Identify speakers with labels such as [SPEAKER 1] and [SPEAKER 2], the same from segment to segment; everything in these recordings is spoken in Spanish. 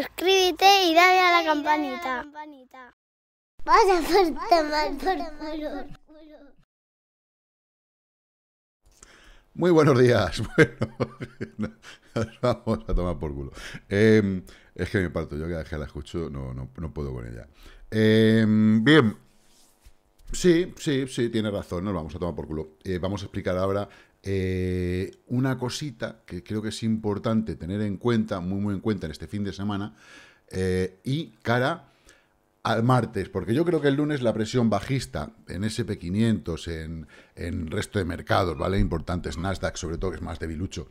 [SPEAKER 1] Suscríbete y dale a la campanita. Vas a tomar por culo. Muy buenos días. Bueno, vamos a tomar por culo. Em, es que me parto, yo cada que la escucho no, no, no puedo con ella. Em, bien, Sí, sí, sí, tiene razón, nos vamos a tomar por culo. Eh, vamos a explicar ahora eh, una cosita que creo que es importante tener en cuenta, muy muy en cuenta en este fin de semana, eh, y cara al martes, porque yo creo que el lunes la presión bajista en SP500, en, en resto de mercados, ¿vale? Importantes, Nasdaq sobre todo, que es más debilucho,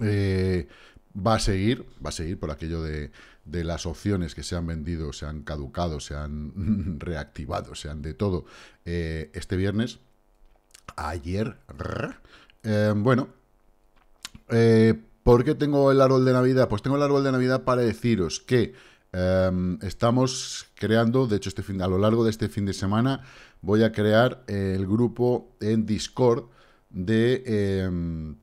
[SPEAKER 1] eh, va a seguir, va a seguir por aquello de, de, las opciones que se han vendido, se han caducado, se han reactivado, se han de todo este viernes ayer. Eh, bueno, eh, ¿por qué tengo el árbol de Navidad? Pues tengo el árbol de Navidad para deciros que em, estamos creando, de hecho, este fin, a lo largo de este fin de semana voy a crear el grupo en Discord de em,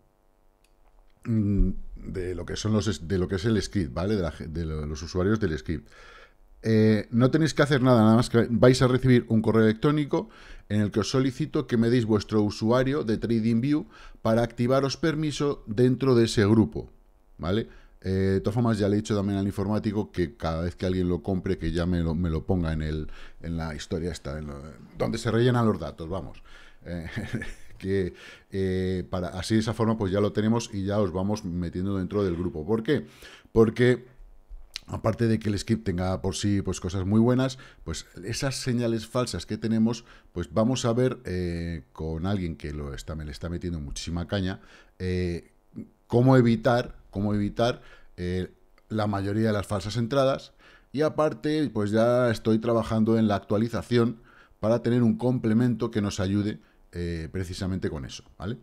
[SPEAKER 1] mm, de lo que son los de lo que es el script, ¿vale? De, de, los usuarios del script. Eh, no tenéis que hacer nada, nada más que vais a recibir un correo electrónico en el que os solicito que me deis vuestro usuario de TradingView para activaros permiso dentro de ese grupo, ¿vale? Eh, de todas formas, ya le he dicho también al informático que cada vez que alguien lo compre, que ya me lo, ponga en, el, en la historia esta, en donde se rellenan los datos, vamos. Eh, que para, así de esa forma pues ya lo tenemos y ya os vamos metiendo dentro del grupo. ¿Por qué? Porque aparte de que el script tenga por sí pues, cosas muy buenas, pues esas señales falsas que tenemos, pues vamos a ver eh, con alguien que lo está, me le está metiendo muchísima caña, eh, cómo evitar, cómo evitar eh, la mayoría de las falsas entradas. Y aparte, pues ya estoy trabajando en la actualización para tener un complemento que nos ayude precisamente con eso, ¿vale?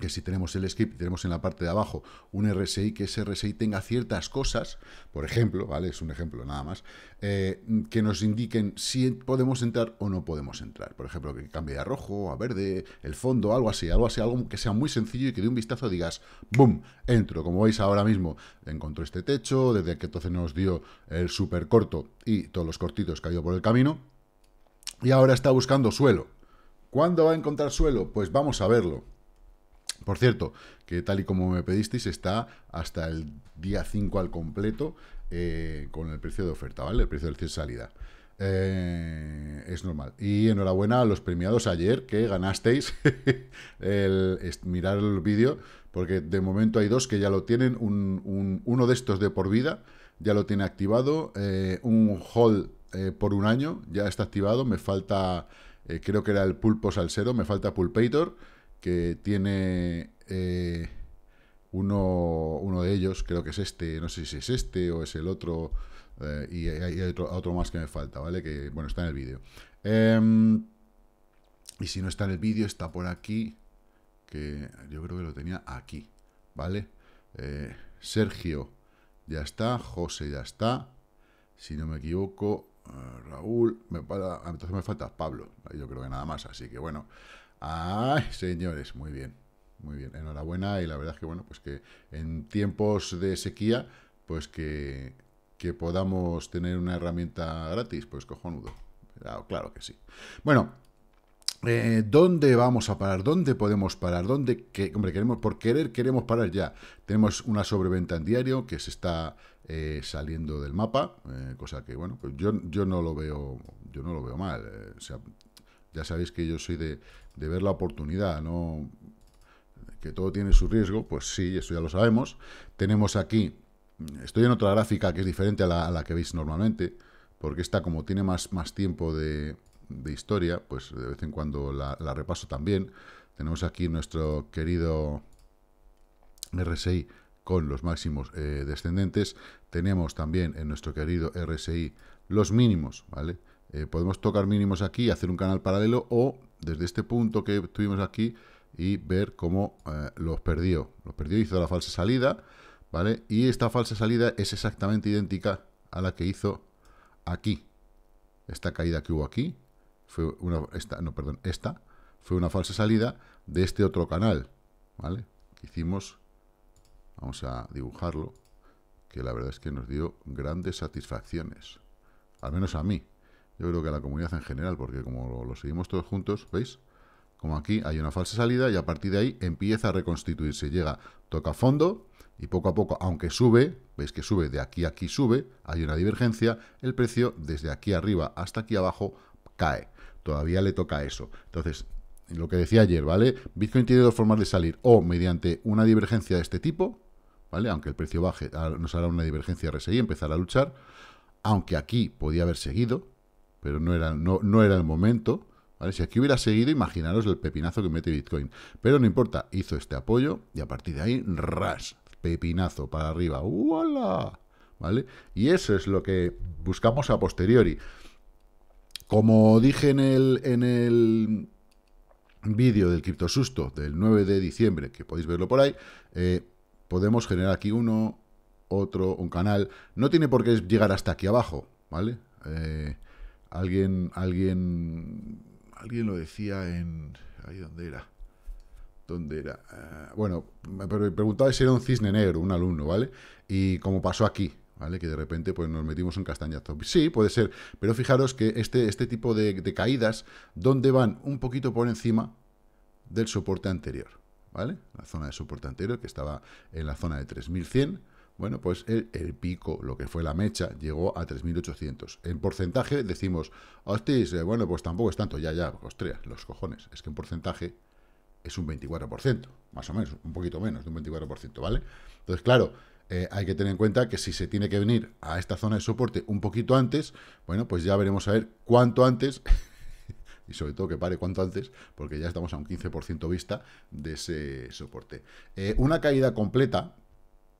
[SPEAKER 1] que si tenemos el script, tenemos en la parte de abajo un RSI, que ese RSI tenga ciertas cosas, por ejemplo, ¿vale? Es un ejemplo nada más, eh, que nos indiquen si podemos entrar o no podemos entrar. Por ejemplo, que cambie a rojo, a verde, el fondo, algo así, algo así, algo que sea muy sencillo y que de un vistazo digas, ¡boom! Entro. Como veis ahora mismo, encontró este techo, desde que entonces nos dio el súper corto y todos los cortitos que ha ido por el camino, y ahora está buscando suelo. ¿Cuándo va a encontrar suelo? Pues vamos a verlo. Por cierto, que tal y como me pedisteis, está hasta el día 5 al completo eh, con el precio de oferta, ¿vale? El precio del cierre salida. Eh, es normal. Y enhorabuena a los premiados ayer que ganasteis. el, mirar el vídeo, porque de momento hay dos que ya lo tienen. uno de estos de por vida ya lo tiene activado. Eh, un hall por un año ya está activado. Me falta, creo que era el pulpo salsero, me falta pulpator que tiene eh, uno, de ellos, creo que es este, no sé si es este o es el otro, eh, y hay, otro, otro, más que me falta, ¿vale? Que, bueno, está en el vídeo. Em, y si no está en el vídeo, está por aquí, que yo creo que lo tenía aquí, ¿vale? Eh, Sergio, ya está, José, ya está, si no me equivoco, Raúl, me, entonces me falta Pablo, yo creo que nada más, así que bueno, Ay, señores, muy bien, muy bien. Enhorabuena y la verdad es que, bueno, pues que en tiempos de sequía, pues que, que podamos tener una herramienta gratis, pues cojonudo. Claro, claro que sí. Bueno, eh, ¿Dónde vamos a parar? ¿Dónde podemos parar? ¿Dónde que, hombre, queremos, por querer queremos parar ya? Tenemos una sobreventa en diario que se está eh, saliendo del mapa, eh, cosa que bueno, pues yo, yo no lo veo, yo no lo veo mal. o sea, ya sabéis que yo soy de, ver la oportunidad, no que todo tiene su riesgo, pues sí, eso ya lo sabemos. Tenemos aquí, estoy en otra gráfica que es diferente a la, que veis normalmente, porque esta como tiene más, tiempo de, historia, pues de vez en cuando la, repaso también. Tenemos aquí nuestro querido RSI con los máximos eh, descendentes. Tenemos también en nuestro querido RSI los mínimos, ¿vale? Eh, podemos tocar mínimos aquí, y hacer un canal paralelo o desde este punto que tuvimos aquí y ver cómo eh, los perdió. Los perdió, hizo la falsa salida, ¿vale? Y esta falsa salida es exactamente idéntica a la que hizo aquí. Esta caída que hubo aquí, fue una, no, perdón, esta, fue una falsa salida de este otro canal, ¿vale? Que hicimos, vamos a dibujarlo, que la verdad es que nos dio grandes satisfacciones, al menos a mí, yo creo que a la comunidad en general, porque como lo, seguimos todos juntos, ¿veis? Como aquí hay una falsa salida y a partir de ahí empieza a reconstituirse. Llega, toca fondo y poco a poco, aunque sube, veis que sube, de aquí a aquí sube, hay una divergencia, el precio desde aquí arriba hasta aquí abajo cae. Todavía le toca eso. Entonces, lo que decía ayer, ¿vale? Bitcoin tiene dos formas de salir, o mediante una divergencia de este tipo, ¿vale? Aunque el precio baje, nos hará una divergencia RSI, empezar a luchar, aunque aquí podía haber seguido, pero no era, no, no era el momento. Si aquí hubiera seguido, imaginaros el pepinazo que mete Bitcoin. Pero no importa, hizo este apoyo y a partir de ahí, ras, pepinazo para arriba. ¡Uala! ¿Vale? Y eso es lo que buscamos a posteriori. Como dije en el, en el vídeo del criptosusto del 9 de diciembre, que podéis verlo por ahí, eh, podemos generar aquí uno, otro, un canal. No tiene por qué llegar hasta aquí abajo, ¿vale? Eh, Alguien, alguien, alguien lo decía en... ¿Ahí dónde era? ¿Dónde era? Ah, bueno, me preguntaba si era un cisne negro, un alumno, ¿vale? Y como pasó aquí, ¿vale? Que de repente pues, nos metimos en castañazo. Sí, puede ser, pero fijaros que este, este tipo de, de, caídas, donde van un poquito por encima del soporte anterior, ¿vale? La zona de soporte anterior, que estaba en la zona de 3100, bueno, pues el, pico, lo que fue la mecha, llegó a 3.800. En porcentaje decimos, hostis, eh, bueno, pues tampoco es tanto, ya, ya, ostras, los cojones. Es que en porcentaje es un 24%, más o menos, un poquito menos de un 24%, ¿vale? Entonces, claro, eh, hay que tener en cuenta que si se tiene que venir a esta zona de soporte un poquito antes, bueno, pues ya veremos a ver cuánto antes... y sobre todo que pare cuánto antes, porque ya estamos a un 15% vista de ese soporte. Eh, una caída completa,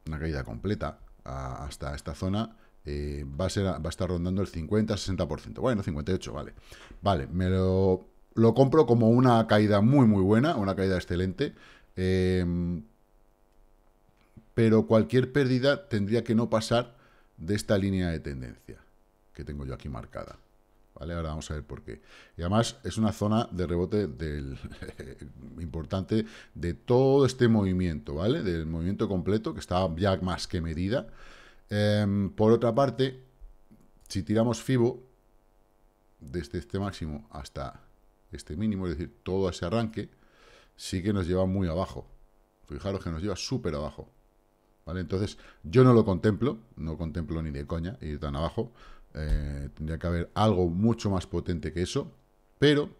[SPEAKER 1] una caída completa hasta esta zona, eh, va, a ser, estar rondando el 50-60%. Bueno, 58, vale. Vale, me lo, compro como una caída muy, muy buena, una caída excelente. Em, pero cualquier pérdida tendría que no pasar de esta línea de tendencia que tengo yo aquí marcada. Ahora vamos a ver por qué. Y además es una zona de rebote del, importante de todo este movimiento, ¿vale? Del movimiento completo, que está ya más que medida. Em, por otra parte, si tiramos FIBO, desde este máximo hasta este mínimo, es decir, todo ese arranque, sí que nos lleva muy abajo. Fijaros que nos lleva súper abajo. ¿Vale? Entonces, yo no lo contemplo, no contemplo ni de coña ir tan abajo. Eh, tendría que haber algo mucho más potente que eso. Pero,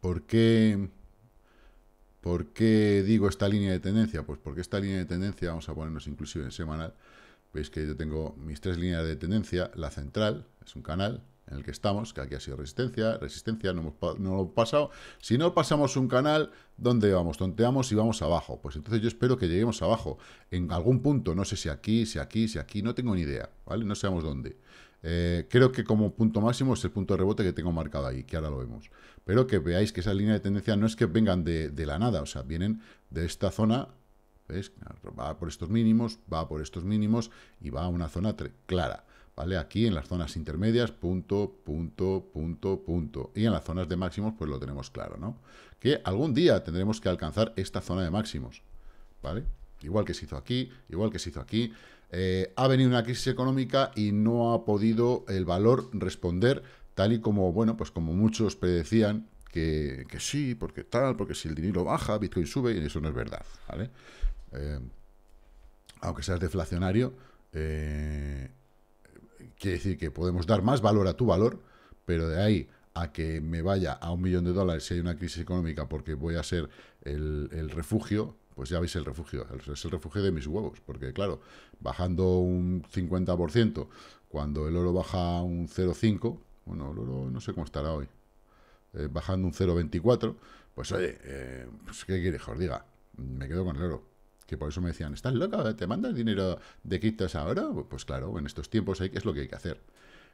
[SPEAKER 1] ¿por qué, ¿por digo esta línea de tendencia? Pues porque esta línea de tendencia, vamos a ponernos inclusive en semanal, veis que yo tengo mis tres líneas de tendencia, la central, es un canal en el que estamos, que aquí ha sido resistencia, resistencia, no hemos hemos pasado. Si no pasamos un canal, ¿dónde vamos? Tonteamos y vamos abajo. Pues entonces yo espero que lleguemos abajo, en algún punto, no sé si aquí, si aquí, si aquí, no tengo ni idea, ¿vale? No sabemos dónde. Eh, creo que como punto máximo es el punto de rebote que tengo marcado ahí, que ahora lo vemos. Pero que veáis que esa línea de tendencia no es que vengan de, de la nada, o sea, vienen de esta zona, ¿ves? Va por estos mínimos, va por estos mínimos y va a una zona clara. ¿Vale? Aquí en las zonas intermedias, punto, punto, punto, punto. Y en las zonas de máximos, pues lo tenemos claro, ¿no? Que algún día tendremos que alcanzar esta zona de máximos, ¿vale? Igual que se hizo aquí, igual que se hizo aquí. Eh, ha venido una crisis económica y no ha podido el valor responder tal y como, bueno, pues como muchos predecían que, sí, porque tal, porque si el dinero baja, Bitcoin sube, y eso no es verdad, ¿vale? Eh, aunque seas deflacionario, eh, quiere decir que podemos dar más valor a tu valor, pero de ahí a que me vaya a un millón de dólares si hay una crisis económica porque voy a ser el refugio, pues ya veis el refugio, es el refugio de mis huevos, porque claro, bajando un 50%, cuando el oro baja un 0,5, bueno, el oro no sé cómo estará hoy, eh, bajando un 0,24, pues oye, eh, pues, ¿qué quieres que diga? Me quedo con el oro. Que por eso me decían, ¿estás loca? ¿Te mandas dinero de criptos ahora? Pues claro, en estos tiempos hay, es lo que hay que hacer.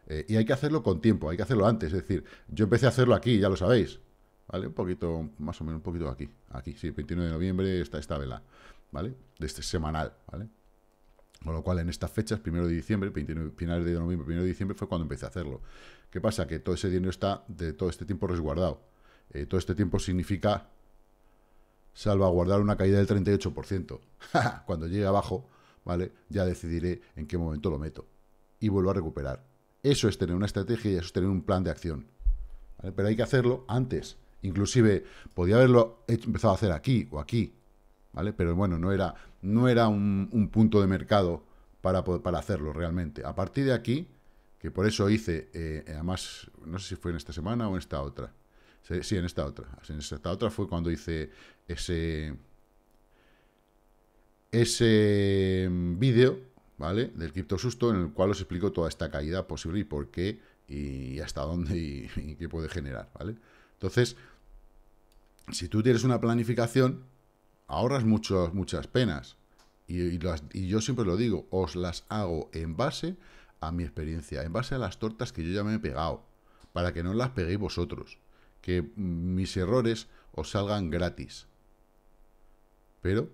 [SPEAKER 1] Eh, y hay que hacerlo con tiempo, hay que hacerlo antes. Es decir, yo empecé a hacerlo aquí, ya lo sabéis. ¿vale? Un poquito, más o menos un poquito aquí, aquí, sí, 29 de noviembre está esta vela, ¿vale? De este semanal, ¿vale? Con lo cual, en estas fechas, primero de diciembre, finales de noviembre, primero de diciembre, fue cuando empecé a hacerlo. ¿Qué pasa? Que todo ese dinero está de todo este tiempo resguardado. Eh, todo este tiempo significa salvaguardar una caída del 38%. cuando llegue abajo, ¿vale? Ya decidiré en qué momento lo meto. Y vuelvo a recuperar. Eso es tener una estrategia y eso es tener un plan de acción. Pero hay que hacerlo antes Inclusive podía haberlo empezado a hacer aquí o aquí, ¿vale? Pero bueno, no era, no era un, punto de mercado para, para, hacerlo realmente. A partir de aquí, que por eso hice, eh, eh, además, no sé si fue en esta semana o en esta otra. Sí, en esta otra. En esta otra fue cuando hice ese, ese mm, vídeo, ¿vale? Del cripto susto, en el cual os explico toda esta caída posible y por qué y hasta dónde y, y qué puede generar, ¿vale? Entonces, si tú tienes una planificación, ahorras muchas penas. Y, yo siempre lo digo, os las hago en base a mi experiencia, en base a las tortas que yo ya me he pegado, para que no las peguéis vosotros, que mis errores os salgan gratis. Pero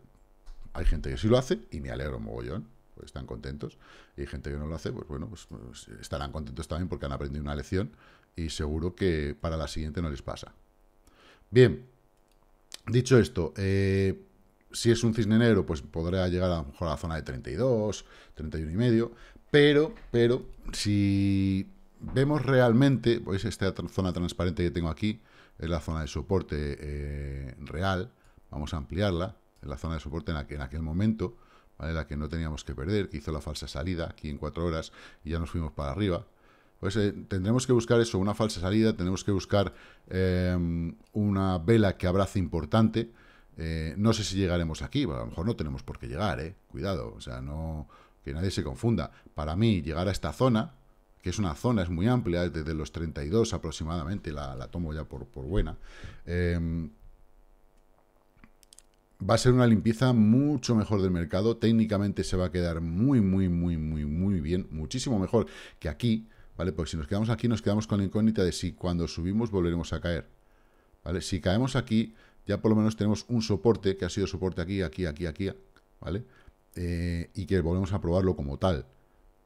[SPEAKER 1] hay gente que sí lo hace y me alegro mogollón, están contentos. Y hay gente que no lo hace, pues bueno, pues, pues estarán contentos también porque han aprendido una lección y seguro que para la siguiente no les pasa. Bien, Dicho esto, eh, si es un cisne negro, pues podrá llegar a lo mejor a la zona de 32, 31 y medio, pero, pero, si vemos realmente, pues esta zona transparente que tengo aquí, es la zona de soporte eh, real, vamos a ampliarla, es la zona de soporte en, la que, en aquel momento, la que no teníamos que perder, hizo la falsa salida aquí en cuatro horas y ya nos fuimos para arriba, pues eh, tendremos que buscar eso, una falsa salida, tendremos que buscar em, una vela que abrace importante. Eh, no sé si llegaremos aquí, a lo mejor no tenemos por qué llegar, eh, Cuidado, o sea, no que nadie se confunda. Para mí, llegar a esta zona, que es una zona, es muy amplia, desde los 32 aproximadamente, la, tomo ya por, buena, em, va a ser una limpieza mucho mejor del mercado, técnicamente se va a quedar muy, muy, muy, muy, muy bien, muchísimo mejor que aquí, ¿vale? Porque si nos quedamos aquí, nos quedamos con la incógnita de si cuando subimos volveremos a caer, ¿vale? Si caemos aquí, ya por lo menos tenemos un soporte, que ha sido soporte aquí, aquí, aquí, aquí, ¿vale? Eh, y que volvemos a probarlo como tal.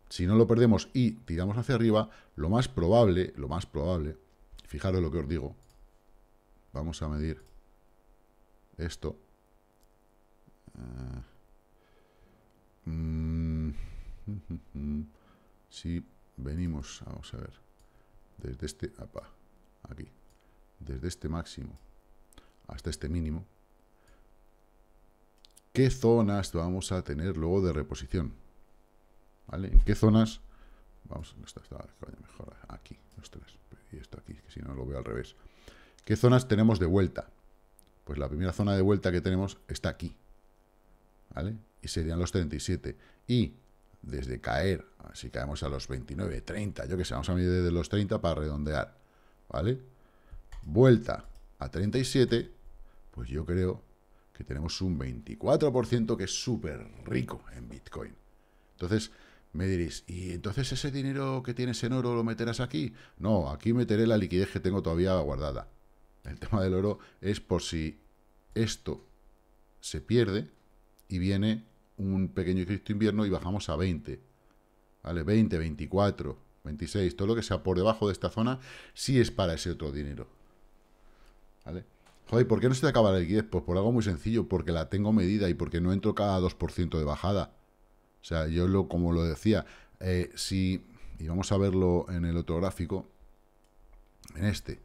[SPEAKER 1] Si no lo perdemos y tiramos hacia arriba, lo más probable, lo más probable, fijaros lo que os digo, vamos a medir esto. Eh, mm, sí, venimos, vamos a ver, desde este, aquí, desde este máximo hasta este mínimo, ¿qué zonas vamos a tener luego de reposición? ¿Vale? ¿En qué zonas? Vamos, está vaya mejor, aquí, los tres, y esto aquí, que si no lo veo al revés. ¿Qué zonas tenemos de vuelta? Pues la primera zona de vuelta que tenemos está aquí, ¿vale? Y serían los 37. Y desde caer, si caemos a los 29, 30, yo que sé, vamos a medir desde los 30 para redondear, ¿vale? Vuelta a 37, pues yo creo que tenemos un 24% que es súper rico en Bitcoin. Entonces, me diréis, ¿y entonces ese dinero que tienes en oro lo meterás aquí? No, aquí meteré la liquidez que tengo todavía guardada. El tema del oro es por si esto se pierde y viene un pequeño Cristo invierno y bajamos a 20. ¿Vale? 20, 24, 26, todo lo que sea por debajo de esta zona, sí es para ese otro dinero. ¿Vale? Joder, ¿por qué no se te acaba el liquidez? Pues por algo muy sencillo, porque la tengo medida y porque no entro cada 2% de bajada. O sea, yo lo, como lo decía, eh, si, y vamos a verlo en el otro gráfico, en este,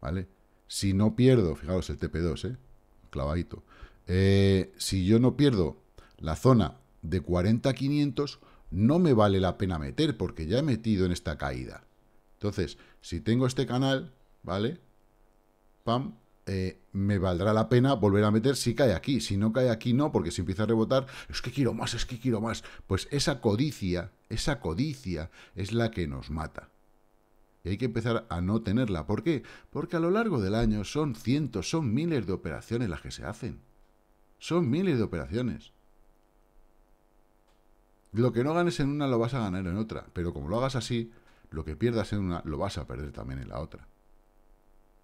[SPEAKER 1] ¿vale? Si no pierdo, fijaros el TP2, ¿eh? Clavadito. Eh, si yo no pierdo la zona de 40-500 no me vale la pena meter porque ya he metido en esta caída. Entonces, si tengo este canal, ¿vale? Pam, eh, me valdrá la pena volver a meter si cae aquí. Si no cae aquí, no, porque si empieza a rebotar, es que quiero más, es que quiero más. Pues esa codicia, esa codicia es la que nos mata. Y hay que empezar a no tenerla. ¿Por qué? Porque a lo largo del año son cientos, son miles de operaciones las que se hacen. Son miles de operaciones. Lo que no ganes en una lo vas a ganar en otra, pero como lo hagas así, lo que pierdas en una lo vas a perder también en la otra.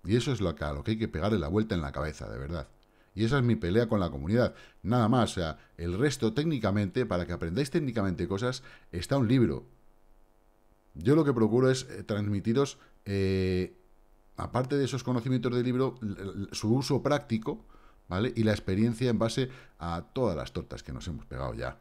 [SPEAKER 1] Y eso es lo que, a lo que hay que pegarle la vuelta en la cabeza, de verdad. Y esa es mi pelea con la comunidad. Nada más, o sea, el resto técnicamente, para que aprendáis técnicamente cosas, está un libro. Yo lo que procuro es eh, transmitiros, eh, aparte de esos conocimientos del libro, su uso práctico, ¿vale? Y la experiencia en base a todas las tortas que nos hemos pegado ya.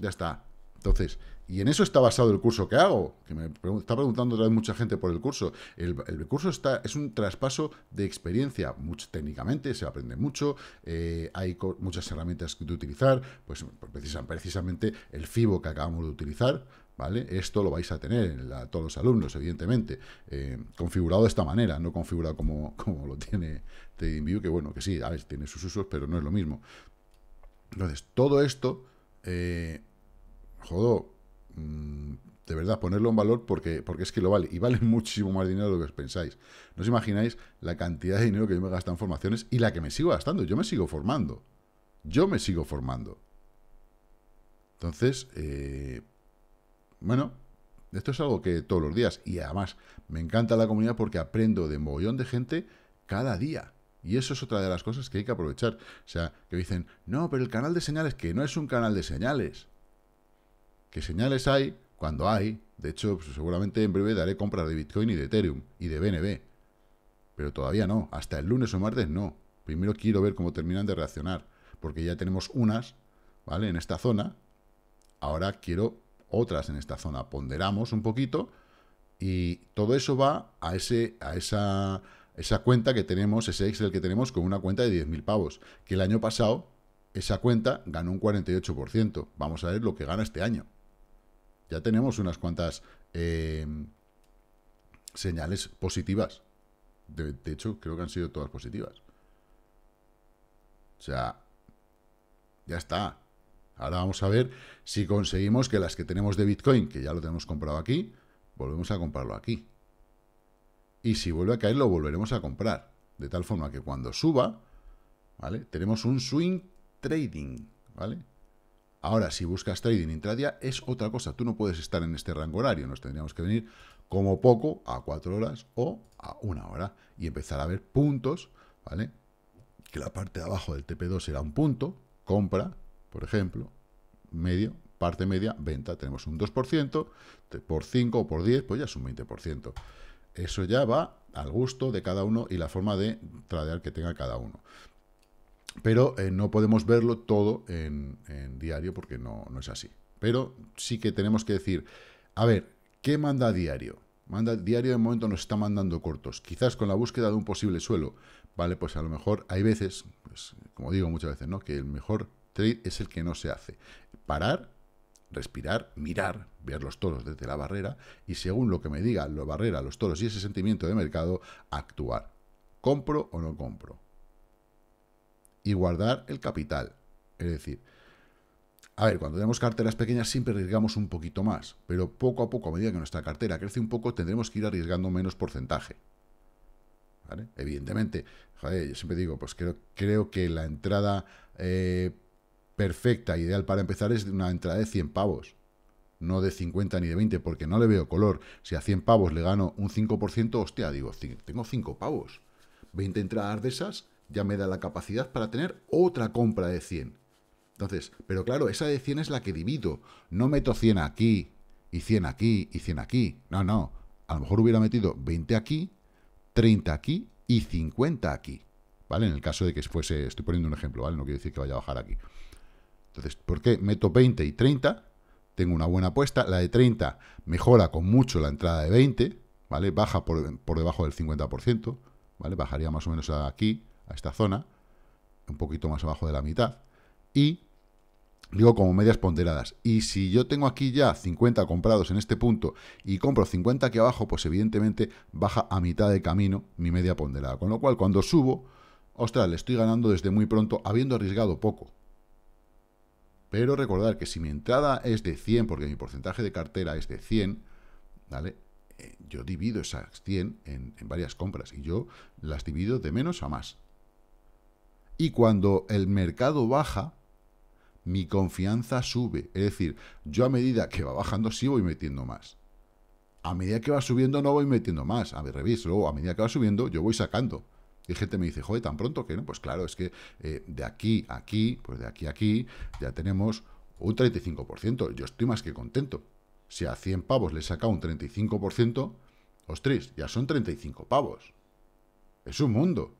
[SPEAKER 1] Ya está. Entonces, y en eso está basado el curso que hago, que me está preguntando otra vez mucha gente por el curso. El, curso está, es un traspaso de experiencia, mucho, técnicamente se aprende mucho, eh, hay muchas herramientas que utilizar, pues, pues precisamente el FIBO que acabamos de utilizar, ¿vale? Esto lo vais a tener en todos los alumnos, evidentemente, eh, configurado de esta manera, no configurado como, como lo tiene TradingView, que bueno, que sí, a tiene sus usos, pero no es lo mismo. Entonces, todo esto... Eh, jodo, mm, de verdad, ponerlo en valor porque, porque es que lo vale. Y vale muchísimo más dinero de lo que os pensáis. No os imagináis la cantidad de dinero que yo me gasto en formaciones y la que me sigo gastando. Yo me sigo formando. Yo me sigo formando. Entonces, eh, bueno, esto es algo que todos los días. Y además, me encanta la comunidad porque aprendo de mogollón de gente cada día. Y eso es otra de las cosas que hay que aprovechar. O sea, que dicen, no, pero el canal de señales, que no es un canal de señales. ¿Qué señales hay? Cuando hay, de hecho, pues, seguramente en breve daré compras de Bitcoin y de Ethereum y de BNB. Pero todavía no, hasta el lunes o martes no. Primero quiero ver cómo terminan de reaccionar, porque ya tenemos unas, ¿vale? En esta zona. Ahora quiero otras en esta zona. Ponderamos un poquito y todo eso va a, ese, a esa cuenta que tenemos, ese Excel que tenemos con una cuenta de 10.000 pavos, que el año pasado esa cuenta ganó un 48%. Vamos a ver lo que gana este año ya tenemos unas cuantas em, señales positivas. De, de hecho, creo que han sido todas positivas. O sea, ya está. Ahora vamos a ver si conseguimos que las que tenemos de Bitcoin, que ya lo tenemos comprado aquí, volvemos a comprarlo aquí. Y si vuelve a caer, lo volveremos a comprar. De tal forma que cuando suba, ¿vale? Tenemos un swing trading, ¿vale? Ahora, si buscas trading intradía, es otra cosa. Tú no puedes estar en este rango horario. Nos tendríamos que venir como poco a cuatro horas o a una hora y empezar a ver puntos, ¿vale? Que la parte de abajo del TP2 será un punto, compra, por ejemplo, medio, parte media, venta. Tenemos un 2%, por 5 o por 10, pues ya es un 20%. Eso ya va al gusto de cada uno y la forma de tradear que tenga cada uno pero eh, no podemos verlo todo en, diario porque no, no, es así. Pero sí que tenemos que decir, a ver, ¿qué manda diario? Manda diario de momento nos está mandando cortos, quizás con la búsqueda de un posible suelo. Vale, pues a lo mejor hay veces, pues, como digo muchas veces, ¿no? Que el mejor trade es el que no se hace. Parar, respirar, mirar, ver los toros desde la barrera y según lo que me diga la barrera, los toros y ese sentimiento de mercado, actuar. ¿Compro o no compro? y guardar el capital. Es decir, a ver, cuando tenemos carteras pequeñas siempre arriesgamos un poquito más, pero poco a poco, a medida que nuestra cartera crece un poco, tendremos que ir arriesgando menos porcentaje. ¿Vale? Evidentemente, joder, yo siempre digo, pues creo, creo que la entrada eh, perfecta, ideal para empezar, es una entrada de 100 pavos, no de 50 ni de 20, porque no le veo color. Si a 100 pavos le gano un 5%, hostia, digo, tengo 5 pavos. 20 entradas de esas ya me da la capacidad para tener otra compra de 100. Entonces, pero claro, esa de 100 es la que divido. No meto 100 aquí, y 100 aquí, y 100 aquí. No, no. A lo mejor hubiera metido 20 aquí, 30 aquí y 50 aquí. ¿Vale? En el caso de que fuese, estoy poniendo un ejemplo, ¿vale? No quiere decir que vaya a bajar aquí. Entonces, ¿por qué meto 20 y 30? Tengo una buena apuesta. La de 30 mejora con mucho la entrada de 20, ¿vale? Baja por, por debajo del 50%, ¿vale? Bajaría más o menos aquí esta zona, un poquito más abajo de la mitad, y digo como medias ponderadas. Y si yo tengo aquí ya 50 comprados en este punto y compro 50 aquí abajo, pues evidentemente baja a mitad de camino mi media ponderada. Con lo cual, cuando subo, ostras, le estoy ganando desde muy pronto, habiendo arriesgado poco. Pero recordar que si mi entrada es de 100, porque mi porcentaje de cartera es de 100, ¿vale? Eh, yo divido esas 100 en varias compras y yo las divido de menos a más. Y cuando el mercado baja, mi confianza sube. Es decir, yo a medida que va bajando sí voy metiendo más. A medida que va subiendo no voy metiendo más. A ver, reviso. luego a medida que va subiendo yo voy sacando. Y gente me dice, joder, tan pronto que no. Pues claro, es que eh, de aquí a aquí, pues de aquí a aquí, ya tenemos un 35%. Yo estoy más que contento. Si a 100 pavos le saca un 35%, ostres, ya son 35 pavos. Es un mundo.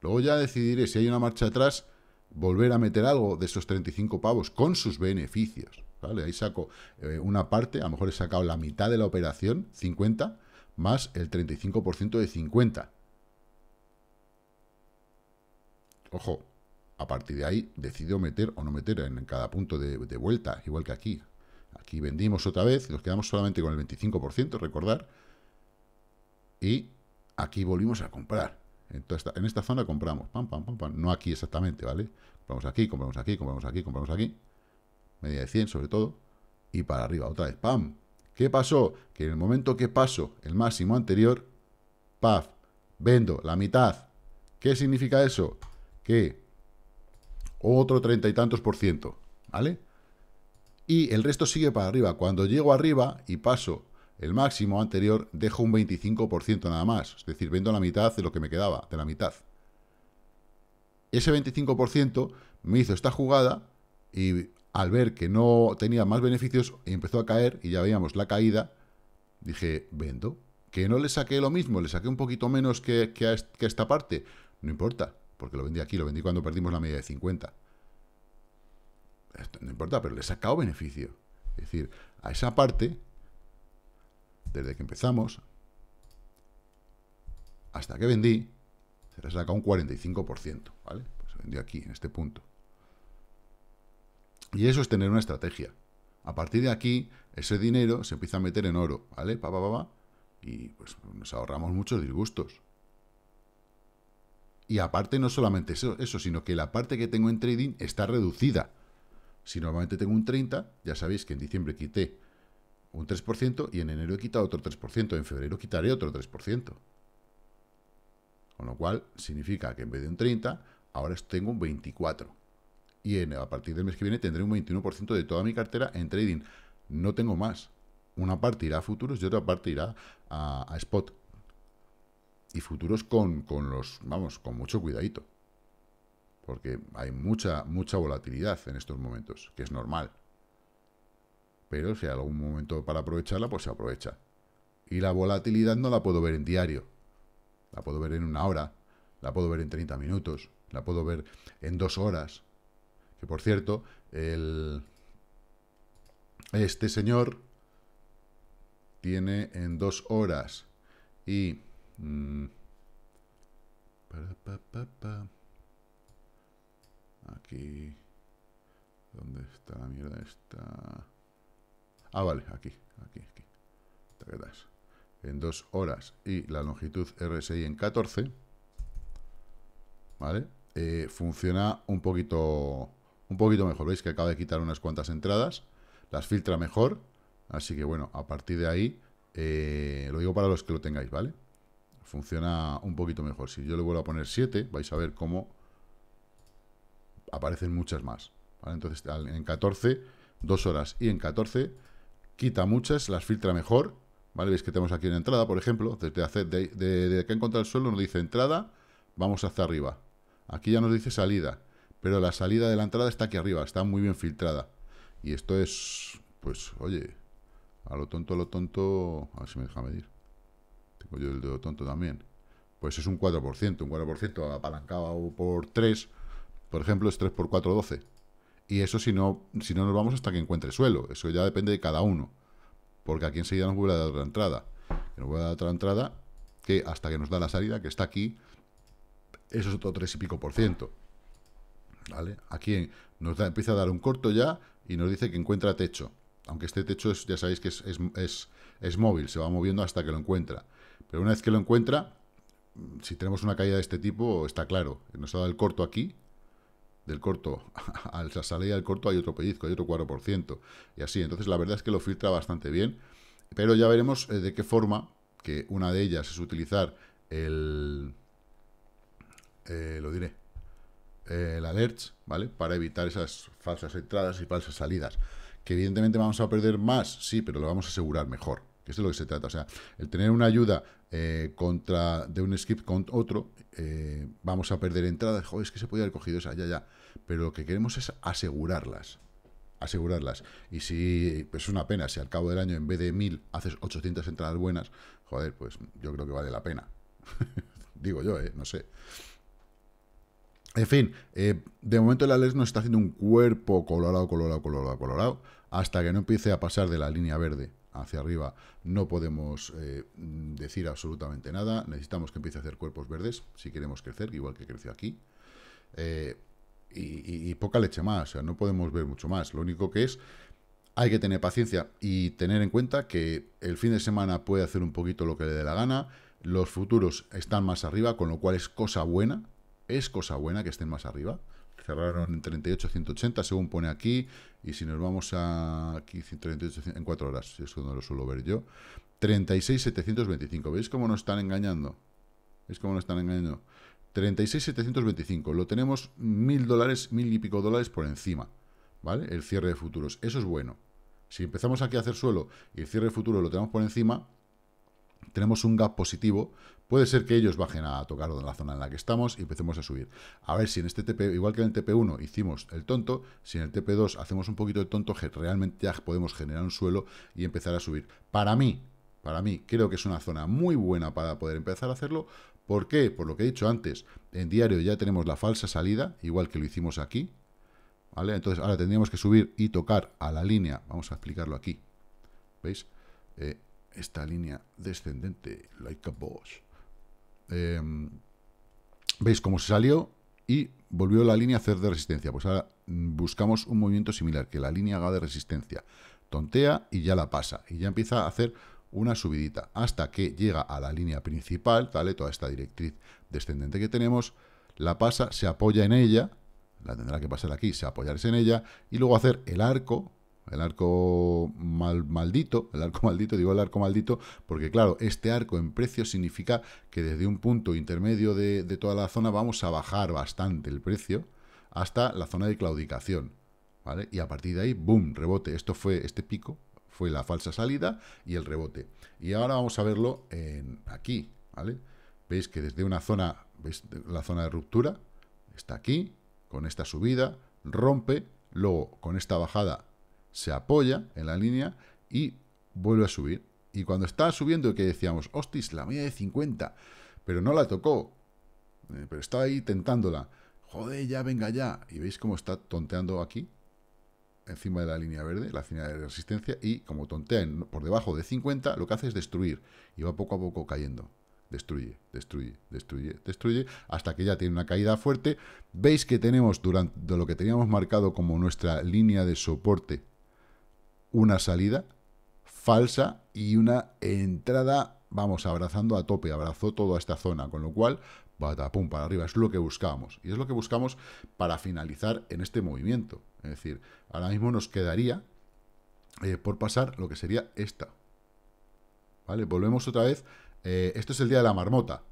[SPEAKER 1] Luego ya decidiré si hay una marcha atrás, volver a meter algo de esos 35 pavos con sus beneficios. ¿vale? Ahí saco eh, una parte, a lo mejor he sacado la mitad de la operación, 50, más el 35% de 50. Ojo, a partir de ahí decido meter o no meter en cada punto de, de vuelta, igual que aquí. Aquí vendimos otra vez, nos quedamos solamente con el 25%, recordar. Y aquí volvimos a comprar en esta zona compramos, pam, pam, pam, pam, no aquí exactamente, ¿vale? Compramos aquí, compramos aquí, compramos aquí, compramos aquí, media de 100 sobre todo, y para arriba otra vez, pam. ¿Qué pasó? Que en el momento que paso el máximo anterior, paf, vendo la mitad. ¿Qué significa eso? Que otro treinta y tantos por ciento, ¿vale? Y el resto sigue para arriba. Cuando llego arriba y paso el máximo anterior dejo un 25% nada más, es decir, vendo la mitad de lo que me quedaba, de la mitad. Ese 25% me hizo esta jugada y al ver que no tenía más beneficios y empezó a caer y ya veíamos la caída, dije, vendo. Que no le saqué lo mismo, le saqué un poquito menos que, a, esta parte, no importa, porque lo vendí aquí, lo vendí cuando perdimos la media de 50. no importa, pero le he sacado beneficio. Es decir, a esa parte desde que empezamos hasta que vendí, se le saca un 45%, ¿vale? Pues se vendió aquí, en este punto. Y eso es tener una estrategia. A partir de aquí, ese dinero se empieza a meter en oro, ¿vale? Pa, y pues nos ahorramos muchos disgustos. Y aparte, no solamente eso, eso, sino que la parte que tengo en trading está reducida. Si normalmente tengo un 30, ya sabéis que en diciembre quité un 3% y en enero he quitado otro 3%, en febrero quitaré otro 3%. Con lo cual, significa que en vez de un 30, ahora tengo un 24. Y a partir del mes que viene tendré un 21% de toda mi cartera en trading. No tengo más. Una parte irá a futuros y otra parte irá a, spot. Y futuros con, con los, vamos, con mucho cuidadito. Porque hay mucha, mucha volatilidad en estos momentos, que es normal. Pero si hay algún momento para aprovecharla, pues se aprovecha. Y la volatilidad no la puedo ver en diario. La puedo ver en una hora, la puedo ver en 30 minutos, la puedo ver en dos horas. Que por cierto, el, este señor tiene en dos horas y... Mm, aquí... ¿Dónde está la mierda esta? Ah, vale, aquí, aquí, aquí. En dos horas y la longitud RSI en 14. ¿Vale? Eh, funciona un poquito, un poquito mejor. Veis que acaba de quitar unas cuantas entradas. Las filtra mejor. Así que bueno, a partir de ahí, eh, lo digo para los que lo tengáis, ¿vale? Funciona un poquito mejor. Si yo le vuelvo a poner 7, vais a ver cómo aparecen muchas más. Entonces, en 14, 2 horas y en 14 quita muchas, las filtra mejor, ¿vale? Veis que tenemos aquí en entrada, por ejemplo, desde hace, de, de, de acá en contra suelo nos dice entrada, vamos hacia arriba. Aquí ya nos dice salida, pero la salida de la entrada está aquí arriba, está muy bien filtrada. Y esto es, pues, oye, a lo tonto, a lo tonto, a ver si me deja medir. Tengo yo el dedo tonto también. Pues es un 4%, un 4% apalancado por 3, por ejemplo, es 3 por 4, 12. Y eso si no, si no nos vamos hasta que encuentre suelo. Eso ya depende de cada uno. Porque aquí enseguida nos vuelve a dar otra entrada. Nos vuelve a dar otra entrada que hasta que nos da la salida, que está aquí, eso es otro 3 y pico por ciento. ¿Vale? Aquí nos empieza a dar un corto ya y nos dice que encuentra techo. Aunque este techo ya sabéis que es, es móvil, se va moviendo hasta que lo encuentra. Pero una vez que lo encuentra, si tenemos una caída de este tipo, está claro. Nos ha dado el corto aquí, del corto, al salida del corto hay otro pellizco, hay otro 4%, y así. Entonces la verdad es que lo filtra bastante bien, pero ya veremos eh, de qué forma, que una de ellas es utilizar el... Eh, lo diré, el alert, ¿vale? Para evitar esas falsas entradas y falsas salidas. Que evidentemente vamos a perder más, sí, pero lo vamos a asegurar mejor. Que es de lo que se trata. O sea, el tener una ayuda eh, contra de un skip con otro, vamos a perder entradas. Joder, es que se podía haber cogido esa, ya, ya pero lo que queremos es asegurarlas. Asegurarlas. Y si, pues es una pena, si al cabo del año en vez de 1000 haces 800 entradas buenas, joder, pues yo creo que vale la pena. Digo yo, ¿eh? No sé. En fin, eh, de momento el Alex no está haciendo un cuerpo colorado, colorado, colorado, colorado. Hasta que no empiece a pasar de la línea verde hacia arriba, no podemos eh, decir absolutamente nada. Necesitamos que empiece a hacer cuerpos verdes si queremos crecer, igual que creció aquí. Eh, y, poca leche más, o sea, no podemos ver mucho más. Lo único que es, hay que tener paciencia y tener en cuenta que el fin de semana puede hacer un poquito lo que le dé la gana, los futuros están más arriba, con lo cual es cosa buena, es cosa buena que estén más arriba. Cerraron en 38, 180, según pone aquí, y si nos vamos a aquí, en 4 horas, eso no lo suelo ver yo, 36, 725. ¿Veis cómo nos están engañando? ¿Veis cómo nos están engañando? 36.725, lo tenemos mil dólares, mil y pico dólares por encima, ¿vale? El cierre de futuros, eso es bueno. Si empezamos aquí a hacer suelo y el cierre de futuro lo tenemos por encima, tenemos un gap positivo, puede ser que ellos bajen a tocar la zona en la que estamos y empecemos a subir. A ver si en este TP, igual que en el TP1 hicimos el tonto, si en el TP2 hacemos un poquito de tonto, realmente ya podemos generar un suelo y empezar a subir. Para mí, para mí, creo que es una zona muy buena para poder empezar a hacerlo, ¿Por qué? Por lo que he dicho antes, en diario ya tenemos la falsa salida, igual que lo hicimos aquí. ¿Vale? Entonces ahora tendríamos que subir y tocar a la línea, vamos a explicarlo aquí. ¿Veis? Eh, esta línea descendente, like a boss. Em, ¿Veis cómo se salió? Y volvió la línea a hacer de resistencia. Pues ahora buscamos un movimiento similar, que la línea haga de resistencia. Tontea y ya la pasa. Y ya empieza a hacer una subidita hasta que llega a la línea principal, ¿vale? Toda esta directriz descendente que tenemos, la pasa, se apoya en ella, la tendrá que pasar aquí, se apoyarse en ella, y luego hacer el arco, el arco maldito, el arco maldito, digo el arco maldito, porque claro, este arco en precio significa que desde un punto intermedio de, de toda la zona vamos a bajar bastante el precio hasta la zona de claudicación, ¿vale? Y a partir de ahí, boom, rebote, esto fue este pico, fue la falsa salida y el rebote. Y ahora vamos a verlo en, aquí, ¿vale? Veis que desde una zona, ¿veis la zona de ruptura? Está aquí, con esta subida, rompe, luego con esta bajada se apoya en la línea y vuelve a subir. Y cuando está subiendo, que decíamos, hostis, la media de 50, pero no la tocó, eh, pero estaba ahí tentándola. Joder, ya, venga ya. Y veis cómo está tonteando aquí, encima de la línea verde, la línea de resistencia, y como tontea por debajo de 50, lo que hace es destruir, y va poco a poco cayendo. Destruye, destruye, destruye, destruye, hasta que ya tiene una caída fuerte. Veis que tenemos, durante lo que teníamos marcado como nuestra línea de soporte, una salida falsa y una entrada vamos abrazando a tope, abrazó toda esta zona, con lo cual, ¡pum! para arriba, es lo que buscábamos, Y es lo que buscamos para finalizar en este movimiento. Es decir, ahora mismo nos quedaría eh, por pasar lo que sería esta. ¿Vale? Volvemos otra vez. Eh, esto es el día de la marmota.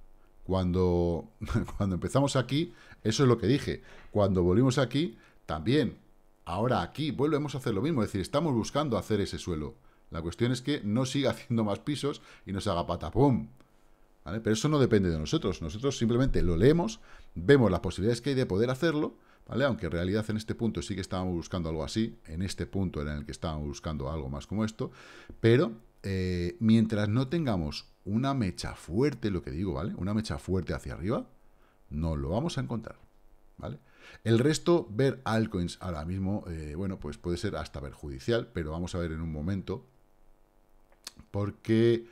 [SPEAKER 1] Cuando, cuando empezamos aquí, eso es lo que dije. Cuando volvimos aquí, también. Ahora aquí volvemos a hacer lo mismo. Es decir, estamos buscando hacer ese suelo la cuestión es que no siga haciendo más pisos y nos haga patapum. ¿Vale? Pero eso no depende de nosotros. Nosotros simplemente lo leemos, vemos las posibilidades que hay de poder hacerlo, ¿vale? Aunque en realidad en este punto sí que estábamos buscando algo así, en este punto era en el que estábamos buscando algo más como esto, pero eh, mientras no tengamos una mecha fuerte, lo que digo, ¿vale? Una mecha fuerte hacia arriba, no lo vamos a encontrar, ¿vale? El resto, ver altcoins ahora mismo, eh, bueno, pues puede ser hasta perjudicial, pero vamos a ver en un momento porque...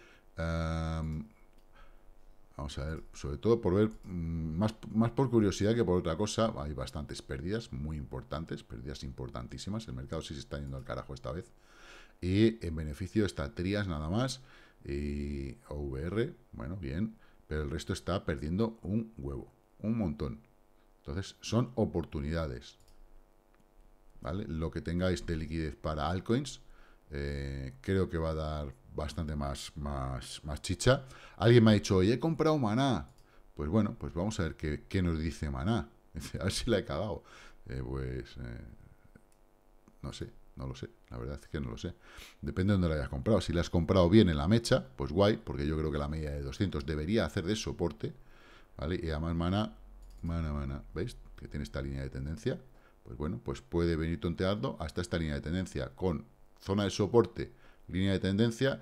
[SPEAKER 1] vamos a ver, sobre todo por ver, mm, más, más por curiosidad que por otra cosa, hay bastantes pérdidas muy importantes, pérdidas importantísimas, el mercado sí se está yendo al carajo esta vez, y en beneficio está Trias nada más, y OVR, bueno, bien, pero el resto está perdiendo un huevo, un montón. Entonces, son oportunidades, ¿vale? Lo que tengáis de liquidez para altcoins, eh, creo que va a dar bastante más, más, chicha. Alguien me ha dicho, oye, he comprado maná. Pues bueno, pues vamos a ver qué, nos dice maná. a ver si la he cagado. Eh, pues eh, no sé, no lo sé. La verdad es que no lo sé. Depende de dónde la hayas comprado. Si la has comprado bien en la mecha, pues guay, porque yo creo que la media de 200 debería hacer de soporte. ¿Vale? Y además maná, maná, maná, ¿veis? Que tiene esta línea de tendencia. Pues bueno, pues puede venir tonteando hasta esta línea de tendencia con zona de soporte línea de tendencia,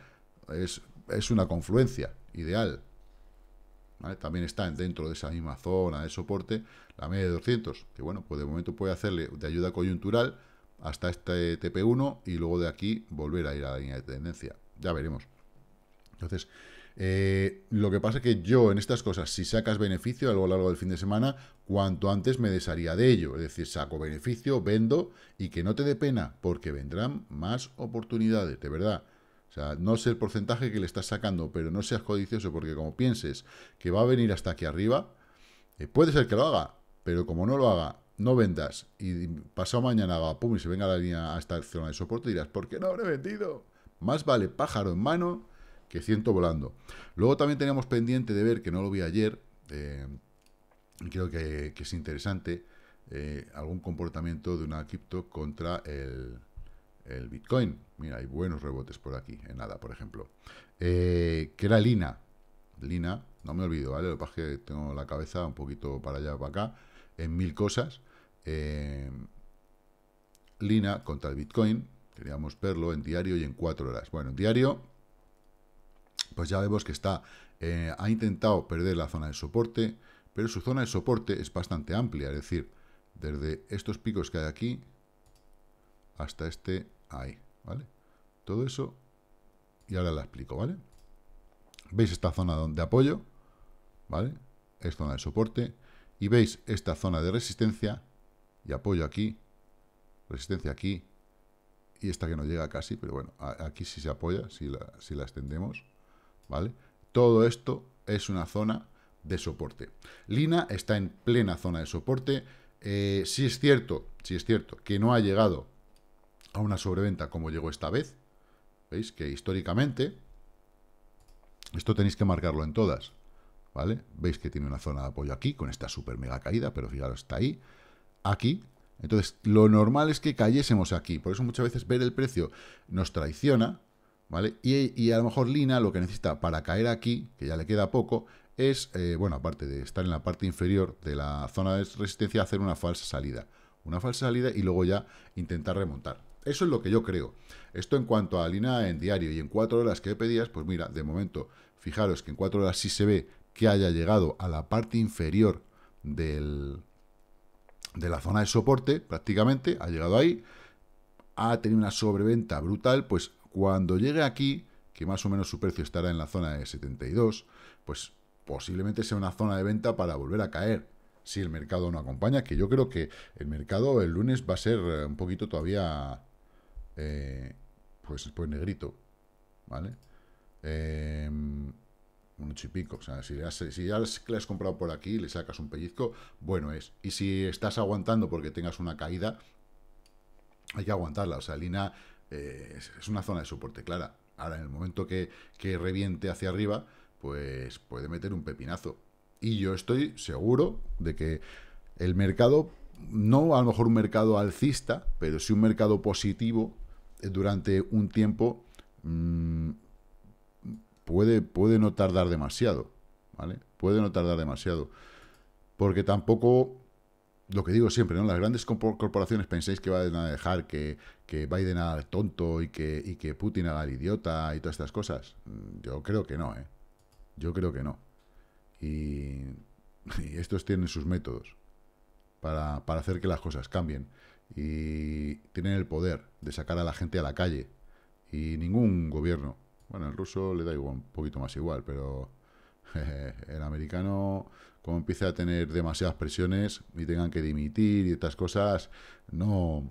[SPEAKER 1] es, es una confluencia ideal. También está dentro de esa misma zona de soporte la media de 200, que bueno, pues de momento puede hacerle de ayuda coyuntural hasta este TP1 y luego de aquí volver a ir a la línea de tendencia. Ya veremos. Entonces, eh, lo que pasa es que yo en estas cosas, si sacas beneficio a lo largo del fin de semana, cuanto antes me desharía de ello. Es decir, saco beneficio, vendo y que no te dé pena, porque vendrán más oportunidades, de verdad. O sea, no sé el porcentaje que le estás sacando, pero no seas codicioso, porque como pienses que va a venir hasta aquí arriba, eh, puede ser que lo haga, pero como no lo haga, no vendas y pasado mañana va pum y se venga la línea hasta esta zona de soporte, dirás, ¿por qué no habré vendido? Más vale pájaro en mano que siento volando. Luego también teníamos pendiente de ver, que no lo vi ayer, eh, creo que, es interesante, eh, algún comportamiento de una cripto contra el, Bitcoin. Mira, hay buenos rebotes por aquí, en nada, por ejemplo. Eh, que era Lina. Lina, no me olvido, ¿vale? Lo que pasa es que tengo la cabeza un poquito para allá, para acá, en mil cosas. Lina contra el Bitcoin, queríamos verlo en diario y en cuatro horas. Bueno, en diario pues ya vemos que está, eh, ha intentado perder la zona de soporte, pero su zona de soporte es bastante amplia, es decir, desde estos picos que hay aquí hasta este ahí, ¿vale? Todo eso, y ahora la explico, ¿vale? ¿Veis esta zona de apoyo? ¿Vale? Es zona de soporte. Y veis esta zona de resistencia y apoyo aquí, resistencia aquí, y esta que no llega casi, pero bueno, aquí sí se apoya, si si la extendemos. ¿vale? Todo esto es una zona de soporte. Lina está en plena zona de soporte. Eh, si es cierto, si es cierto que no ha llegado a una sobreventa como llegó esta vez, veis que históricamente, esto tenéis que marcarlo en todas, ¿vale? Veis que tiene una zona de apoyo aquí, con esta súper mega caída, pero fijaros, está ahí, aquí. Entonces, lo normal es que cayésemos aquí. Por eso muchas veces ver el precio nos traiciona, y, a lo mejor Lina lo que necesita para caer aquí, que ya le queda poco, es, eh, bueno, aparte de estar en la parte inferior de la zona de resistencia, hacer una falsa salida. Una falsa salida y luego ya intentar remontar. Eso es lo que yo creo. Esto en cuanto a Lina en diario y en cuatro horas que pedías, pues mira, de momento, fijaros que en cuatro horas sí se ve que haya llegado a la parte inferior del, de la zona de soporte, prácticamente, ha llegado ahí, ha tenido una sobreventa brutal, pues cuando llegue aquí, que más o menos su precio estará en la zona de 72, pues posiblemente sea una zona de venta para volver a caer si el mercado no acompaña, que yo creo que el mercado el lunes va a ser eh, un poquito todavía eh, pues, pues negrito, ¿vale? Em, un ocho o sea, si ya, si le has comprado por aquí le sacas un pellizco, bueno es. Y si estás aguantando porque tengas una caída, hay que aguantarla, o sea, Lina eh, es, una zona de soporte clara. Ahora, en el momento que, reviente hacia arriba, pues puede meter un pepinazo. Y yo estoy seguro de que el mercado, no a lo mejor un mercado alcista, pero sí un mercado positivo eh, durante un tiempo mm, puede, puede no tardar demasiado. ¿Vale? Puede no tardar demasiado. Porque tampoco lo que digo siempre, ¿no? Las grandes corporaciones pensáis que van a dejar que, que Biden haga el tonto y que, que Putin haga el idiota y todas estas cosas. Mm, yo creo que no, ¿eh? Yo creo que no. Y, y estos tienen sus métodos para, para, hacer que las cosas cambien. Y tienen el poder de sacar a la gente a la calle. Y ningún gobierno, bueno, el ruso le da igual, un poquito más igual, pero el americano, como empieza a tener demasiadas presiones y tengan que dimitir y estas cosas, no,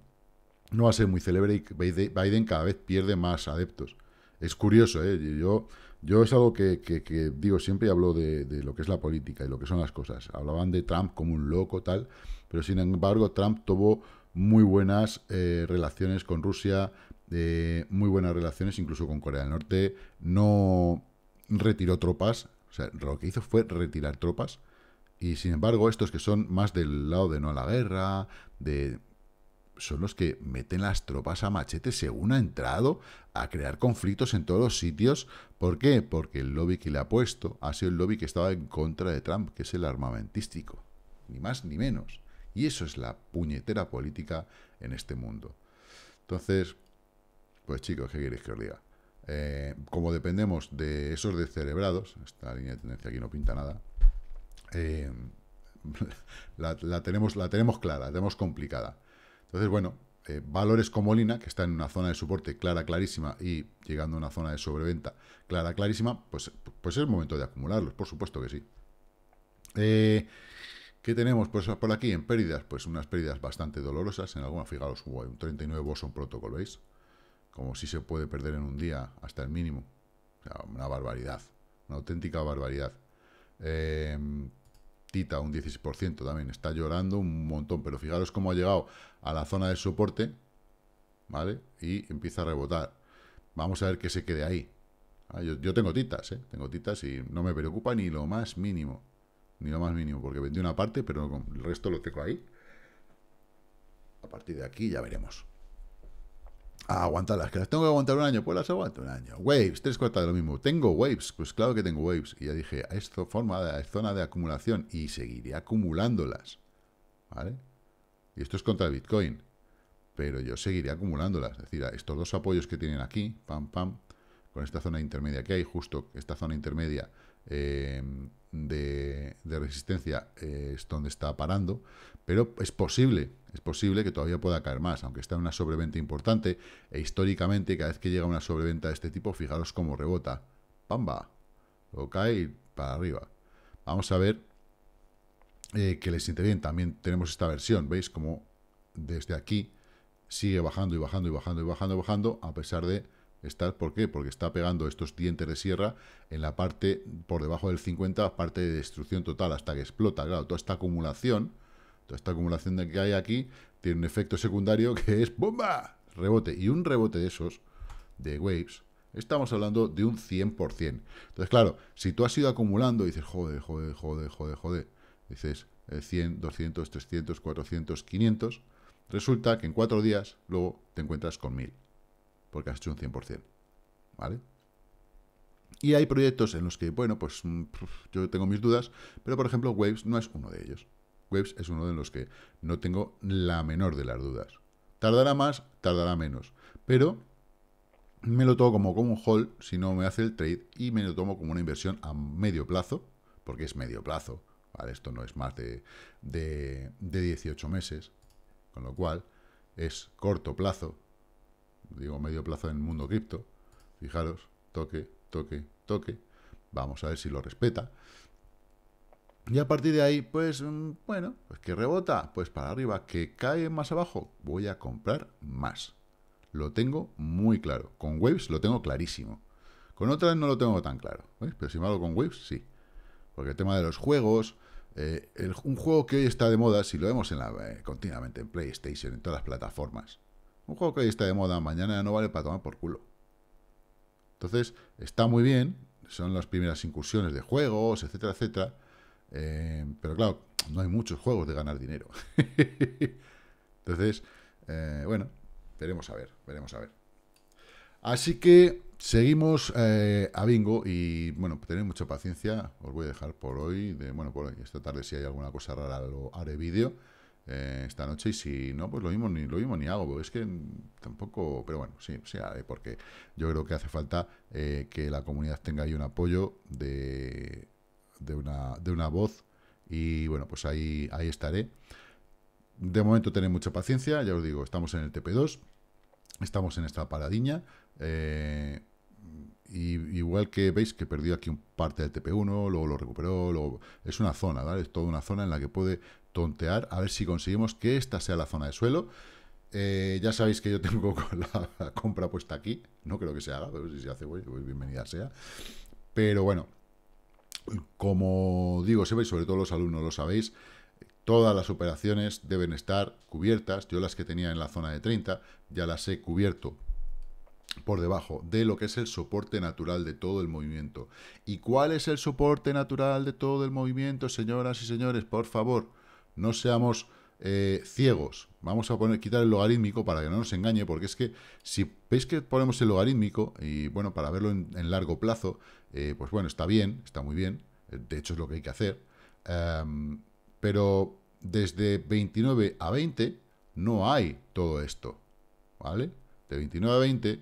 [SPEAKER 1] no va a ser muy célebre y Biden cada vez pierde más adeptos. Es curioso, ¿eh? Yo, yo es algo que, digo siempre y hablo de, lo que es la política y lo que son las cosas. Hablaban de Trump como un loco, tal, pero sin embargo Trump tuvo muy buenas eh, relaciones con Rusia, eh, muy buenas relaciones incluso con Corea del Norte, no retiró tropas, o sea, lo que hizo fue retirar tropas. Y sin embargo, estos que son más del lado de no a la guerra, de son los que meten las tropas a machete según ha entrado a crear conflictos en todos los sitios. ¿Por qué? Porque el lobby que le ha puesto ha sido el lobby que estaba en contra de Trump, que es el armamentístico. Ni más ni menos. Y eso es la puñetera política en este mundo. Entonces, pues chicos, ¿qué queréis que os diga? Eh, como dependemos de esos descerebrados, esta línea de tendencia aquí no pinta nada, eh, la, tenemos, la tenemos clara, la tenemos complicada. Entonces, bueno, eh, valores como Lina, que está en una zona de soporte clara, clarísima, y llegando a una zona de sobreventa clara, clarísima, pues, pues es momento de acumularlos, por supuesto que sí. ¿Qué tenemos pues, por aquí en pérdidas? Pues unas pérdidas bastante dolorosas, en alguna, hubo un 39 Boson Protocol, ¿veis? como si se puede perder en un día hasta el mínimo. una barbaridad, una auténtica barbaridad. Em, Tita, un 16% también, está llorando un montón, pero fijaros cómo ha llegado a la zona de soporte, ¿vale? Y empieza a rebotar. Vamos a ver qué se quede ahí. Ah, yo, tengo titas, ¿eh? Tengo titas y no me preocupa ni lo más mínimo. Ni lo más mínimo, porque vendí una parte, pero el resto lo tengo ahí. A partir de aquí ya veremos. Ah, aguantarlas, que las tengo que aguantar un año, pues las aguanto un año. Waves, tres cuartas de lo mismo. ¿Tengo waves? Pues claro que tengo waves. Y ya dije, esto forma de zona de acumulación y seguiré acumulándolas. ¿Vale? Y esto es contra el Bitcoin. Pero yo seguiré acumulándolas. Es decir, a estos dos apoyos que tienen aquí, pam, pam, con esta zona intermedia que hay, justo esta zona intermedia eh, de, resistencia eh, es donde está parando. Pero es posible, es posible que todavía pueda caer más, aunque está en una sobreventa importante. E históricamente, cada vez que llega una sobreventa de este tipo, fijaros cómo rebota. ¡Pamba! Lo cae para arriba. Vamos a ver eh, que les bien... También tenemos esta versión, ¿veis? Como desde aquí sigue bajando y bajando y bajando y bajando y bajando, a pesar de estar, ¿por qué? Porque está pegando estos dientes de sierra en la parte por debajo del 50, parte de destrucción total, hasta que explota. Claro, toda esta acumulación esta acumulación de que hay aquí tiene un efecto secundario que es ¡bomba! Rebote. Y un rebote de esos, de waves, estamos hablando de un 100%. Entonces, claro, si tú has ido acumulando y dices, joder, joder, joder, joder, joder, dices 100, 200, 300, 400, 500, resulta que en cuatro días luego te encuentras con 1000, porque has hecho un 100%. ¿Vale? Y hay proyectos en los que, bueno, pues mm, yo tengo mis dudas, pero por ejemplo, Waves no es uno de ellos webs es uno de los que no tengo la menor de las dudas. Tardará más, tardará menos, pero me lo tomo como, como un hold si no me hace el trade y me lo tomo como una inversión a medio plazo, porque es medio plazo, ¿vale? Esto no es más de, de 18 meses, con lo cual es corto plazo, digo medio plazo en el mundo cripto, fijaros, toque, toque, toque, vamos a ver si lo respeta, y a partir de ahí, pues mm, bueno, pues que rebota, pues para arriba, que cae más abajo, voy a comprar más. Lo tengo muy claro. Con Waves lo tengo clarísimo. Con otras no lo tengo tan claro. Pero si me hago con Waves, sí. Porque el tema de los juegos, eh, un juego que hoy está de moda, si lo vemos en eh, continuamente en PlayStation, en todas las plataformas, un juego que hoy está de moda, mañana no vale para tomar por culo. Entonces, está muy bien, son las primeras incursiones de juegos, etcétera, etcétera eh, pero claro, no hay muchos juegos de ganar dinero. Entonces, eh, bueno, veremos a ver, veremos a ver. Así que seguimos eh, a Bingo y, bueno, tened mucha paciencia. Os voy a dejar por hoy, bueno, por hoy, esta tarde si hay alguna cosa rara lo haré vídeo esta noche y si no, pues lo mismo ni lo mismo ni hago, es que tampoco, pero bueno, sí, sí, porque yo creo que hace falta que la comunidad tenga ahí un apoyo de de una, de una voz. Y bueno, pues ahí, ahí estaré. De momento tened mucha paciencia, ya os digo, estamos en el TP2, estamos en esta paradiña. Eh, igual que veis que perdió aquí un parte del TP1, luego lo recuperó, es una zona, ¿vale? Es toda una zona en la que puede tontear, a ver si conseguimos que esta sea la zona de suelo. Eh, ya sabéis que yo tengo la, compra puesta aquí, no creo que se haga, pero si se hace, pues, pues bienvenida sea. Pero bueno, como digo siempre, y sobre todo los alumnos lo sabéis, todas las operaciones deben estar cubiertas. Yo las que tenía en la zona de 30 ya las he cubierto por debajo de lo que es el soporte natural de todo el movimiento. ¿Y cuál es el soporte natural de todo el movimiento, señoras y señores? Por favor, no seamos eh, ciegos. Vamos a poner, quitar el logarítmico para que no nos engañe, porque es que si veis que ponemos el logarítmico, y bueno, para verlo en largo plazo, eh, pues bueno, está bien, está muy bien, eh, de hecho es lo que hay que hacer, em, pero desde 29 a 20 no hay todo esto, ¿vale? De 29 a 20,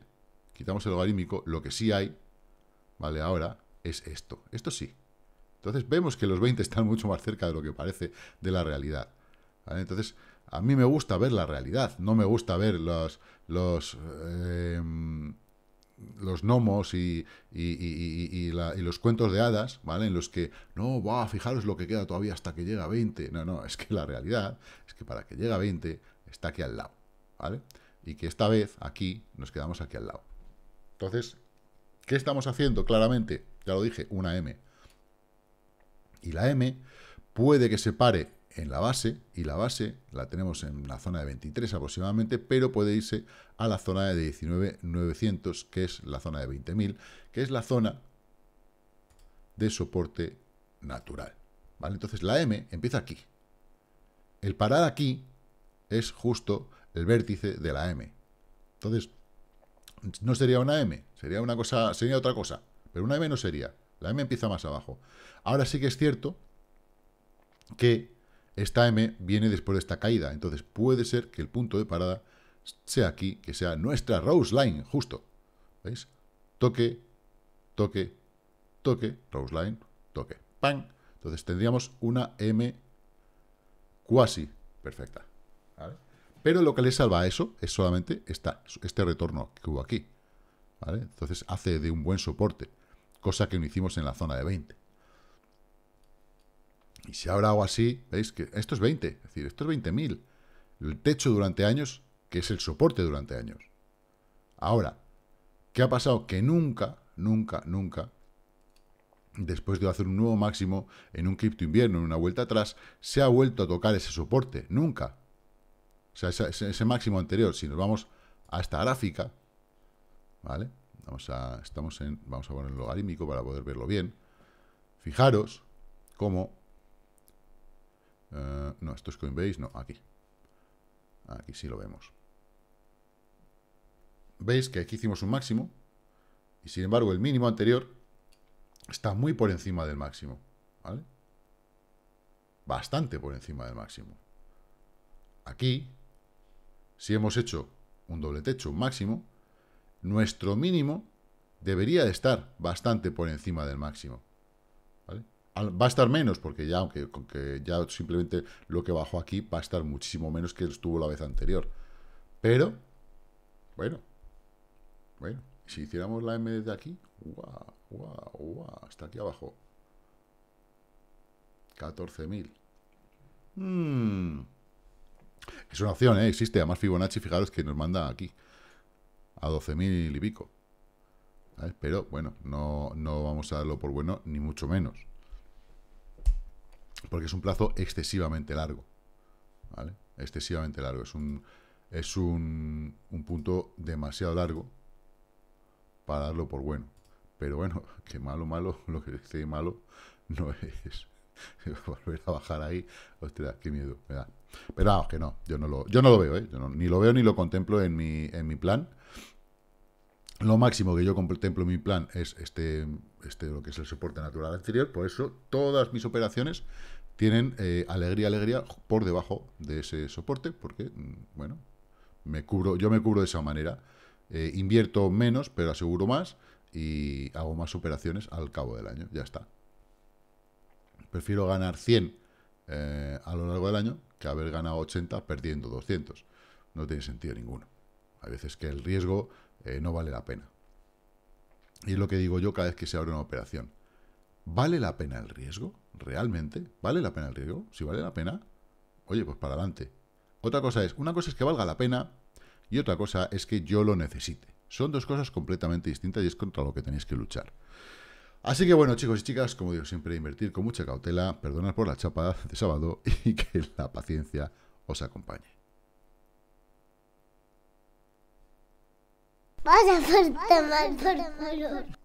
[SPEAKER 1] quitamos el logarítmico, lo que sí hay, ¿vale? Ahora es esto, esto sí. Entonces vemos que los 20 están mucho más cerca de lo que parece de la realidad. ¿vale? Entonces, a mí me gusta ver la realidad, no me gusta ver los... los em, los gnomos y, los cuentos de hadas, ¿vale? En los que, no, va, fijaros lo que queda todavía hasta que llega 20. No, no, es que la realidad es que para que llega a 20 está aquí al lado, ¿vale? Y que esta vez aquí nos quedamos aquí al lado. Entonces, ¿qué estamos haciendo? Claramente, ya lo dije, una M. Y la M puede que se pare en la base, y la base la tenemos en la zona de 23 aproximadamente, pero puede irse a la zona de 19,900, que es la zona de 20.000, que es la zona de soporte natural. ¿vale? Entonces la M empieza aquí. El parar aquí es justo el vértice de la M. Entonces, no sería una M, sería una cosa, sería otra cosa, pero una M no sería. La M empieza más abajo. Ahora sí que es cierto que esta M viene después de esta caída, entonces puede ser que el punto de parada sea aquí, que sea nuestra Rose Line, justo. ¿Veis? Toque, toque, toque, Rose Line, toque. ¡Pam! Entonces tendríamos una M cuasi perfecta. Pero lo que le salva a eso es solamente esta, este retorno que hubo aquí. Entonces hace de un buen soporte, cosa que no hicimos en la zona de 20. Y si ahora hago así, veis que esto es 20, es decir, esto es 20.000. El techo durante años, que es el soporte durante años. Ahora, ¿qué ha pasado? Que nunca, nunca, nunca, después de hacer un nuevo máximo en un cripto invierno, en una vuelta atrás, se ha vuelto a tocar ese soporte. Nunca. O sea, ese, máximo anterior, si nos vamos a esta gráfica, ¿vale? Vamos a, estamos en, vamos a poner logarítmico para poder verlo bien. Fijaros cómo eh, no, esto es Coinbase, no, aquí. Aquí sí lo vemos. Veis que aquí hicimos un máximo y sin embargo el mínimo anterior está muy por encima del máximo, Bastante por encima del máximo. Aquí, si hemos hecho un doble techo, un máximo, nuestro mínimo debería de estar bastante por encima del máximo va a estar menos, porque ya, aunque, ya simplemente lo que bajó aquí va a estar muchísimo menos que estuvo la vez anterior. Pero, bueno, bueno, si hiciéramos la M desde aquí, está hasta aquí abajo. 14.000. Hmm. Es una opción, ¿eh? existe. Además, Fibonacci, fijaros que nos manda aquí a 12.000 y pico. Pero bueno, no, no vamos a darlo por bueno, ni mucho menos porque es un plazo excesivamente largo. ¿Vale? Excesivamente largo. Es un, es un, punto demasiado largo para darlo por bueno. Pero bueno, que malo, malo, lo que esté malo no es volver a bajar ahí. Ostras, qué miedo me da. Pero vamos, que no, yo no lo, yo no lo veo, ¿eh? ni lo veo ni lo contemplo en mi, en mi plan. Lo máximo que yo contemplo en mi plan es este, este lo que es el soporte natural anterior. por eso todas mis operaciones tienen eh, alegría, alegría por debajo de ese soporte, porque, mm, bueno, me cubro, yo me cubro de esa manera. Eh, invierto menos, pero aseguro más y hago más operaciones al cabo del año, ya está. Prefiero ganar 100 eh, a lo largo del año que haber ganado 80 perdiendo 200. No tiene sentido ninguno. Hay veces que el riesgo eh, no vale la pena. Y es lo que digo yo cada vez que se abre una operación. ¿Vale la pena el riesgo? ¿Realmente? ¿Vale la pena el riesgo? Si vale la pena, oye, pues para adelante. Otra cosa es, una cosa es que valga la pena y otra cosa es que yo lo necesite. Son dos cosas completamente distintas y es contra lo que tenéis que luchar. Así que bueno, chicos y chicas, como digo siempre, invertir con mucha cautela, perdonad por la chapa de sábado y que la paciencia os acompañe. ¡Vaya por tamal, por tamal.